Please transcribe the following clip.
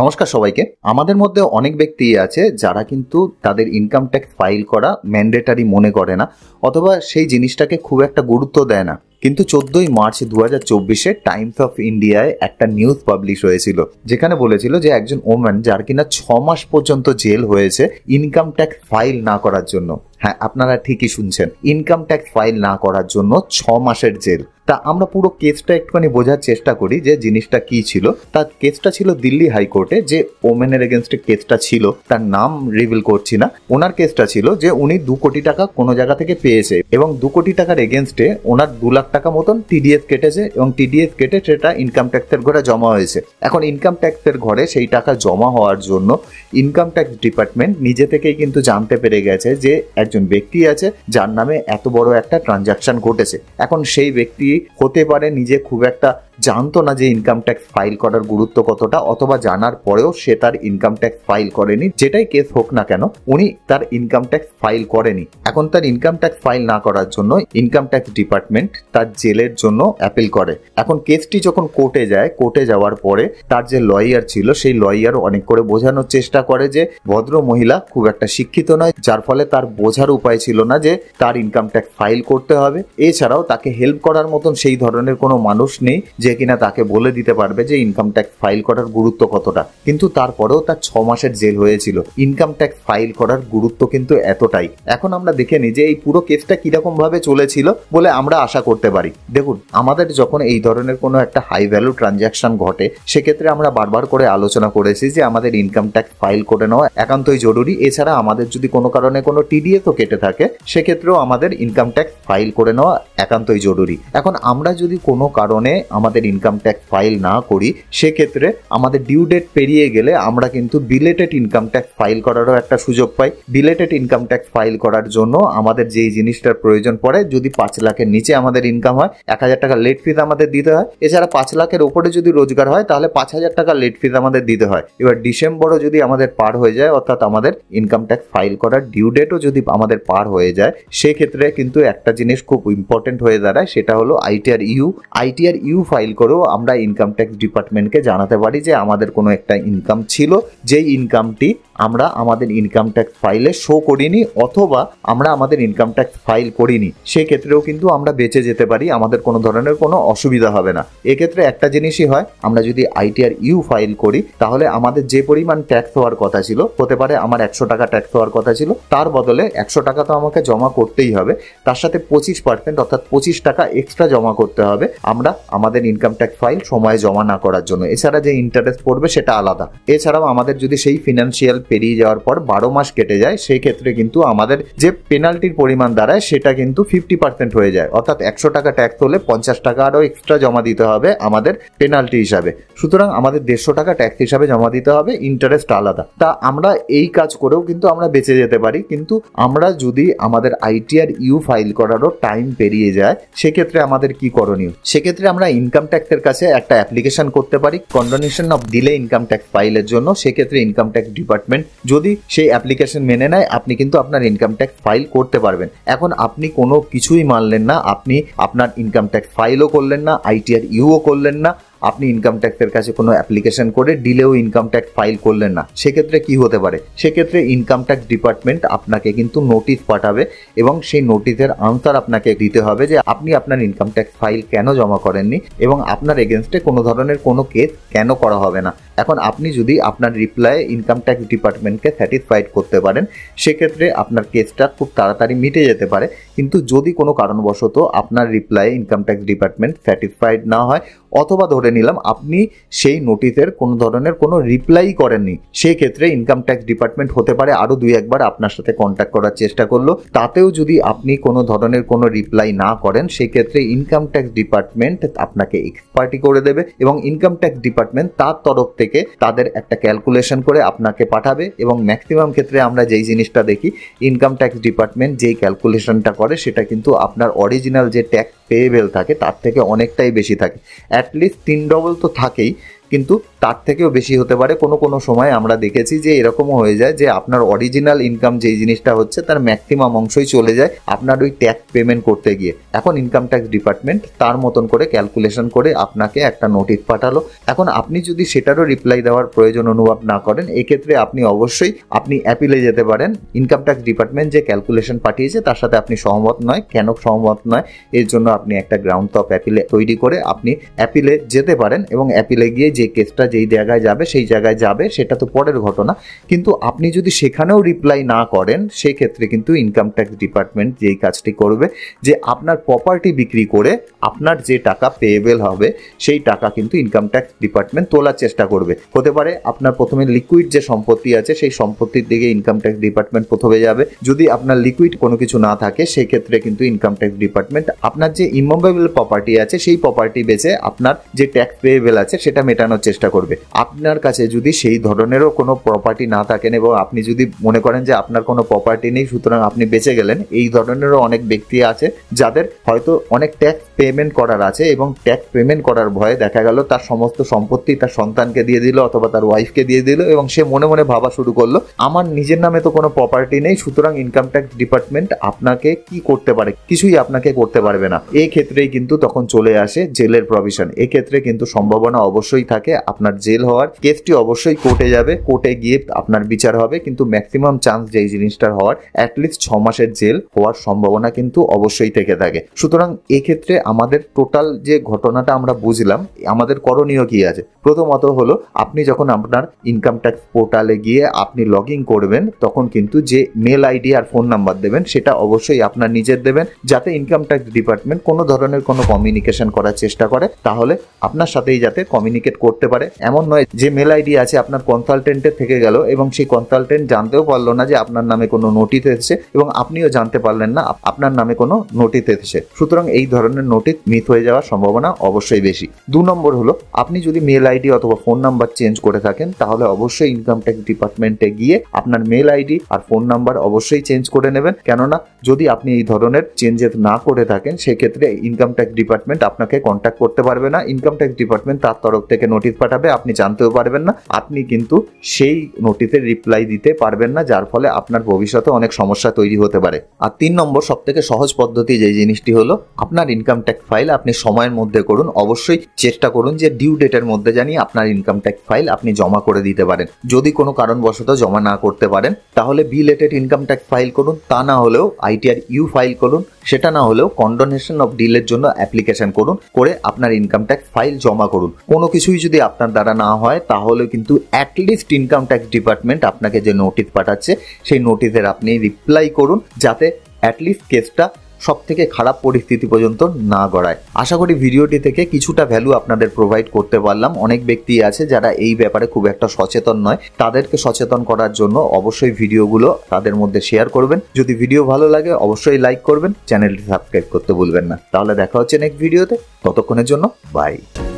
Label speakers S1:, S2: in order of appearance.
S1: নমস্কার সবাইকে আমাদের মধ্যে অনেক ব্যক্তি আছে যারা কিন্তু তাদের ইনকাম ট্যাক্স ফাইল করা ম্যান্ডেটারি মনে করে না অথবা সেই জিনিসটাকে খুব একটা গুরুত্ব দেয় না কিন্তু চোদ্দই মার্চ দু হাজার চব্বিশে টাইমস অফ ইন্ডিয়ায় একটা নিউজ পাবলিশ হয়েছিল যেখানে বলেছিল যে একজন ওম্যান যার কিনা ছ মাস পর্যন্ত জেল হয়েছে ইনকাম ট্যাক্স ফাইল না করার জন্য হ্যাঁ আপনারা ঠিকই শুনছেন ইনকাম ট্যাক্স ফাইল না করার জন্য ছ মাসের জেল তা আমরা পুরো কেসটা একটুখানি বোঝার চেষ্টা করি যে জিনিসটা কি ছিল তার কেসটা ছিল দিল্লি হাইকোর্টে যে ওমেনের এগেনস্টে কেসটা ছিল তার নাম রিভিল করছি না ওনার কেসটা ছিল যে উনি দু কোটি টাকা কোনো জায়গা থেকে পেয়েছে এবং দু কোটি টাকার এগেনস্টে ওনার দু লাখ টাকা মতন টিডিএস কেটেছে এবং টিডিএস কেটে সেটা ইনকাম ট্যাক্সের ঘরে জমা হয়েছে এখন ইনকাম ট্যাক্সের ঘরে সেই টাকা জমা হওয়ার জন্য ইনকাম ট্যাক্স ডিপার্টমেন্ট নিজে থেকেই কিন্তু জানতে পেরে গেছে যে একজন ব্যক্তি আছে যার নামে এত বড় একটা ট্রানজাকশন ঘটেছে এখন সেই ব্যক্তি হতে পারে নিজে খুব একটা জানতো না যে ইনকাম ট্যাক্স ফাইল করার গুরুত্ব কতটা অথবা জানার পরেও সে তার ইনকাম ট্যাক্স ফাইল করেনি যেটাই কেস হোক না কেন উনি তার ইনকাম ট্যাক্স ফাইল করেনি এখন তার ইনকাম ট্যাক্স ফাইল না করার জন্য ইনকাম ট্যাক্স ডিপার্টমেন্ট তার জেলের জন্য অ্যাপিল করে এখন কেসটি যখন কোর্টে যায় কোর্টে যাওয়ার পরে তার যে লয়ার ছিল সেই লয়ার অনেক করে বোঝানোর চেষ্টা করে যে ভদ্র মহিলা খুব একটা শিক্ষিত নয় যার ফলে তার বোঝার উপায় ছিল না যে তার ইনকাম ট্যাক্স ফাইল করতে হবে এছাড়াও তাকে হেল্প করার মতন সেই ধরনের কোনো মানুষ নেই যে কিনা তাকে বলে দিতে পারবে যে ইনকাম ট্যাক্স ফাইল করার গুরুত্ব কতটা কিন্তু তারপরেও তার ছ মাসের জেল হয়েছিল ইনকাম ট্যাক্স ফাইল করার গুরুত্ব কিন্তু এতটাই এখন আমরা দেখে নিই যে এই পুরো কেসটা কিরকম ভাবে চলেছিল বলে আমরা আশা করতে পারি দেখুন আমাদের যখন এই ধরনের কোনো একটা হাই ভ্যালু ট্রানজ্যাকশন ঘটে সেক্ষেত্রে আমরা বারবার করে আলোচনা করেছি যে আমাদের ইনকাম ট্যাক্স ফাইল করে নেওয়া একান্তই জরুরি এছাড়া আমাদের যদি কোনো কারণে কোনো টিডিএসও কেটে থাকে সেক্ষেত্রেও আমাদের ইনকাম ট্যাক্স ফাইল করে নেওয়া একান্তই জরুরি এখন আমরা যদি কোনো কারণে আমাদের আমাদের ইনকাম ট্যাক্স ফাইল না করি সেক্ষেত্রে আমাদের ডিউ ডেট পেরিয়ে গেলে আমরা কিন্তু বিলেটেড ইনকাম ট্যাক্স ফাইল করারও একটা সুযোগ পাই বিলেটেড ইনকাম ট্যাক্স ফাইল করার জন্য আমাদের যেই জিনিসটার প্রয়োজন পড়ে যদি পাঁচ লাখের নিচে আমাদের ইনকাম হয় এক হাজার টাকা লেট ফিজ আমাদের দিতে হয় এছাড়া পাঁচ লাখের ওপরে যদি রোজগার হয় তাহলে পাঁচ হাজার টাকা লেট ফিজ আমাদের দিতে হয় এবার ডিসেম্বরও যদি আমাদের পার হয়ে যায় অর্থাৎ আমাদের ইনকাম ট্যাক্স ফাইল করার ডিউ ডেটও যদি আমাদের পার হয়ে যায় সেক্ষেত্রে কিন্তু একটা জিনিস খুব ইম্পর্টেন্ট হয়ে দাঁড়ায় সেটা হলো ITR U ITR U file file করেও আমরা ইনকাম ট্যাক্স ডিপার্টমেন্টকে জানাতে পারি যে আমাদের কোনো একটা ইনকাম ছিল যেই ইনকামটি আমরা আমাদের ইনকাম ট্যাক্স ফাইলে শো করিনি অথবা আমরা আমাদের ইনকাম ট্যাক্স ফাইল করিনি সেক্ষেত্রেও কিন্তু আমরা বেঁচে যেতে পারি আমাদের কোনো ধরনের কোনো অসুবিধা হবে না এক্ষেত্রে একটা জিনিসই হয় আমরা যদি আইটিআর ইউ ফাইল করি তাহলে আমাদের যে পরিমাণ ট্যাক্স হওয়ার কথা ছিল হতে পারে আমার একশো টাকা ট্যাক্স হওয়ার কথা ছিল তার বদলে একশো টাকা তো আমাকে জমা করতেই হবে তার সাথে পঁচিশ পার্সেন্ট অর্থাৎ পঁচিশ টাকা এক্সট্রা জমা করতে হবে আমরা আমাদের ইনকাম ট্যাক্স ফাইল সময় জমা না করার জন্য এছাড়া যে ইন্টারেস্ট পড়বে সেটা আলাদা এছাড়াও আমাদের যদি সেই ফিনান্সিয়াল পেরিয়ে যাওয়ার পর বারো মাস কেটে যায় সেই ক্ষেত্রে কিন্তু আমাদের যে পেনাল্টির পরিমাণ দাঁড়ায় সেটা কিন্তু ফিফটি পার্সেন্ট হয়ে যায় অর্থাৎ একশো টাকা ট্যাক্স হলে পঞ্চাশ টাকা আরও এক্সট্রা জমা দিতে হবে আমাদের পেনাল্টি হিসাবে সুতরাং আমাদের দেড়শো টাকা ট্যাক্স হিসাবে জমা দিতে হবে ইন্টারেস্ট আলাদা তা আমরা এই কাজ করেও কিন্তু আমরা বেঁচে যেতে পারি কিন্তু আমরা যদি আমাদের আইটিআর ইউ ফাইল করারও টাইম পেরিয়ে যায় সেক্ষেত্রে আমাদের কি করণীয় সেক্ষেত্রে আমরা ইনকাম ইনকাম ট্যাক্সের কাছে একটা অ্যাপ্লিকেশন করতে পারি condonation of delay income tax ফাইলের জন্য সেক্ষেত্রে ইনকাম ট্যাক্স ডিপার্টমেন্ট যদি সেই অ্যাপ্লিকেশন মেনে নেয় আপনি কিন্তু আপনার ইনকাম ট্যাক্স ফাইল করতে পারবেন এখন আপনি কোনো কিছুই মানলেন না আপনি আপনার ইনকাম ট্যাক্স ফাইলও করলেন না আইটিআর ইউও করলেন না আপনি ইনকাম ট্যাক্সের কাছে কোনো অ্যাপ্লিকেশন করে ডিলেও ইনকাম ট্যাক্স ফাইল করলেন না সেক্ষেত্রে কি হতে পারে সেক্ষেত্রে ইনকাম ট্যাক্স ডিপার্টমেন্ট আপনাকে কিন্তু নোটিশ পাঠাবে এবং সেই নোটিশের আনসার আপনাকে দিতে হবে যে আপনি আপনার ইনকাম ট্যাক্স ফাইল কেন জমা করেননি এবং আপনার এগেনস্টে কোনো ধরনের কোনো কেস কেন করা হবে না এখন আপনি যদি আপনার রিপ্লাই ইনকাম ট্যাক্স ডিপার্টমেন্টকে স্যাটিসফাইড করতে পারেন সেক্ষেত্রে আপনার কেসটা খুব তাড়াতাড়ি মিটে যেতে পারে কিন্তু যদি কোনো কারণবশত আপনার reply income tax department satisfied না হয় অথবা ধরে নিলাম আপনি সেই নোটিশের কোনো ধরনের কোনো রিপ্লাই করেননি সেই ক্ষেত্রে ইনকাম ট্যাক্স ডিপার্টমেন্ট হতে পারে আরও দুই একবার আপনার সাথে কন্ট্যাক্ট করার চেষ্টা করলো তাতেও যদি আপনি কোনো ধরনের কোনো রিপ্লাই না করেন সেক্ষেত্রে ইনকাম ট্যাক্স ডিপার্টমেন্ট আপনাকে এক্সপার্টি করে দেবে এবং ইনকাম ট্যাক্স ডিপার্টমেন্ট তার তরফ থেকে তাদের একটা ক্যালকুলেশন করে আপনাকে পাঠাবে এবং ম্যাক্সিমাম ক্ষেত্রে আমরা যেই জিনিসটা দেখি ইনকাম ট্যাক্স ডিপার্টমেন্ট যেই ক্যালকুলেশনটা করে সেটা কিন্তু আপনার অরিজিনাল যে ট্যাক্স পেয়েবেল থাকে তার থেকে অনেকটাই বেশি থাকে অ্যাটলিস্ট তিন ডবল তো থাকেই কিন্তু তার থেকেও বেশি হতে পারে কোনো কোনো সময় আমরা দেখেছি যে এরকমও হয়ে যায় যে আপনার অরিজিনাল ইনকাম যেই জিনিসটা হচ্ছে তার ম্যাক্সিমাম অংশই চলে যায় আপনার ওই ট্যাক্স পেমেন্ট করতে গিয়ে এখন ইনকাম ট্যাক্স ডিপার্টমেন্ট তার মতন করে ক্যালকুলেশন করে আপনাকে একটা নোটিশ পাঠালো এখন আপনি যদি সেটারও রিপ্লাই দেওয়ার প্রয়োজন অনুভব না করেন এক্ষেত্রে আপনি অবশ্যই আপনি অ্যাপিলে যেতে পারেন ইনকাম ট্যাক্স ডিপার্টমেন্ট যে ক্যালকুলেশন পাঠিয়েছে তার সাথে আপনি সহমত নয় কেন সহমত নয় এর জন্য আপনি একটা গ্রাউন্ড টপ অ্যাপিলে তৈরি করে আপনি অ্যাপিলে যেতে পারেন এবং অ্যাপিলে গিয়ে যে কেসটা যেই জায়গায় যাবে সেই জায়গায় যাবে সেটা তো পরের ঘটনা কিন্তু আপনি যদি সেখানেও রিপ্লাই না করেন সেক্ষেত্রে কিন্তু ইনকাম ট্যাক্স ডিপার্টমেন্ট যেই কাজটি করবে যে আপনার প্রপার্টি বিক্রি করে আপনার যে টাকা পেয়েবেল হবে সেই টাকা কিন্তু ইনকাম ট্যাক্স ডিপার্টমেন্ট তোলার চেষ্টা করবে হতে পারে আপনার প্রথমে লিকুইড যে সম্পত্তি আছে সেই সম্পত্তির দিকে ইনকাম ট্যাক্স ডিপার্টমেন্ট প্রথমে যাবে যদি আপনার লিকুইড কোনো কিছু না থাকে সেক্ষেত্রে কিন্তু ইনকাম ট্যাক্স ডিপার্টমেন্ট আপনার যে ইমোবেবল প্রপার্টি আছে সেই প্রপার্টি বেচে আপনার যে ট্যাক্স পেয়েবেল আছে সেটা মেটানোর চেষ্টা করবে করবে আপনার কাছে যদি সেই ধরনেরও কোনো প্রপার্টি না থাকেন এবং আপনি যদি মনে করেন যে আপনার কোনো প্রপার্টি নেই সুতরাং আপনি বেঁচে গেলেন এই ধরনেরও অনেক ব্যক্তি আছে যাদের হয়তো অনেক ট্যাক্স পেমেন্ট করার আছে এবং ট্যাক্স পেমেন্ট করার ভয়ে দেখা গেল তার সমস্ত সম্পত্তি তার সন্তানকে দিয়ে দিল অথবা তার ওয়াইফকে দিয়ে দিল এবং সে মনে মনে ভাবা শুরু করলো আমার নিজের নামে তো কোনো প্রপার্টি নেই সুতরাং ইনকাম ট্যাক্স ডিপার্টমেন্ট আপনাকে কি করতে পারে কিছুই আপনাকে করতে পারবে না এই ক্ষেত্রেই কিন্তু তখন চলে আসে জেলের প্রভিশন এক্ষেত্রে কিন্তু সম্ভাবনা অবশ্যই থাকে আপনার জেল হওয়ার কেসটি অবশ্যই কোর্টে যাবে কোর্টে গিয়ে আপনার বিচার হবে কিন্তু ম্যাক্সিমাম চান্স যে জিনিসটার হওয়ার অ্যাটলিস্ট ছ মাসের জেল হওয়ার সম্ভাবনা কিন্তু অবশ্যই থেকে থাকে সুতরাং এক্ষেত্রে আমাদের টোটাল যে ঘটনাটা আমরা বুঝলাম আমাদের করণীয় কি আছে প্রথমত হলো আপনি যখন আপনার ইনকাম ট্যাক্স পোর্টালে গিয়ে আপনি লগ ইন করবেন তখন কিন্তু যে মেল আইডি আর ফোন নাম্বার দেবেন সেটা অবশ্যই আপনার নিজের দেবেন যাতে ইনকাম ট্যাক্স ডিপার্টমেন্ট কোনো ধরনের কোনো কমিউনিকেশন করার চেষ্টা করে তাহলে আপনার সাথেই যাতে কমিউনিকেট করতে পারে এমন নয় যে মেল আইডি আছে আপনার কনসালটেন্টের থেকে গেল এবং সেই কনসালটেন্ট জানতেও পারলো না যে আপনার নামে কোনো নোটিশ এসেছে এবং আপনিও জানতে পারলেন না আপনার নামে কোনো নোটিশ এসেছে সুতরাং এই ধরনের নোটে মিস হয়ে যাওয়ার সম্ভাবনা অবশ্যই বেশি দু নম্বর হলো আপনি যদি মেল আইডি অথবা ফোন নাম্বার চেঞ্জ করে থাকেন তাহলে অবশ্যই ইনকাম ট্যাক্স ডিপার্টমেন্টে গিয়ে আপনার মেল আইডি আর ফোন নাম্বার অবশ্যই চেঞ্জ করে নেবেন কেননা যদি আপনি এই ধরনের চেঞ্জেস না করে থাকেন সেক্ষেত্রে ইনকাম ট্যাক্স ডিপার্টমেন্ট আপনাকে কন্ট্যাক্ট করতে পারবে না ইনকাম ট্যাক্স ডিপার্টমেন্ট তার তরফ থেকে নোটিশ পাঠাবে আপনি জানতেও পারবেন না আপনি কিন্তু সেই নোটিশের রিপ্লাই দিতে পারবেন না যার ফলে আপনার ভবিষ্যতে অনেক সমস্যা তৈরি হতে পারে আর তিন নম্বর সব থেকে সহজ পদ্ধতি যে জিনিসটি হলো আপনার ইনকাম ট্যাক্স ফাইল আপনি সময়ের মধ্যে করুন অবশ্যই চেষ্টা করুন যে ডিউ ডেটের মধ্যে জানি আপনার ইনকাম ট্যাক্স ফাইল আপনি জমা করে দিতে পারেন যদি কোনো কারণবশত জমা না করতে পারেন তাহলে বিলেটেড ইনকাম ট্যাক্স ফাইল করুন তা না হলেও আইটিআর ইউ ফাইল করুন সেটা না হলেও কন্ডোনেশন অফ ডিলের জন্য অ্যাপ্লিকেশন করুন করে আপনার ইনকাম ট্যাক্স ফাইল জমা করুন কোনো কিছুই যদি আপনার দ্বারা না হয় তাহলে কিন্তু অ্যাটলিস্ট ইনকাম ট্যাক্স ডিপার্টমেন্ট আপনাকে যে নোটিশ পাঠাচ্ছে সেই নোটিশের আপনি রিপ্লাই করুন যাতে অ্যাটলিস্ট কেসটা সব থেকে খারাপ পরিস্থিতি পর্যন্ত না গড়ায় আশা করি ভিডিওটি থেকে কিছুটা ভ্যালু আপনাদের প্রোভাইড করতে পারলাম অনেক ব্যক্তি আছে যারা এই ব্যাপারে খুব একটা সচেতন নয় তাদেরকে সচেতন করার জন্য অবশ্যই ভিডিওগুলো তাদের মধ্যে শেয়ার করবেন যদি ভিডিও ভালো লাগে অবশ্যই লাইক করবেন চ্যানেলটি সাবস্ক্রাইব করতে ভুলবেন না তাহলে দেখা হচ্ছে নেক্সট ভিডিওতে ততক্ষণের জন্য বাই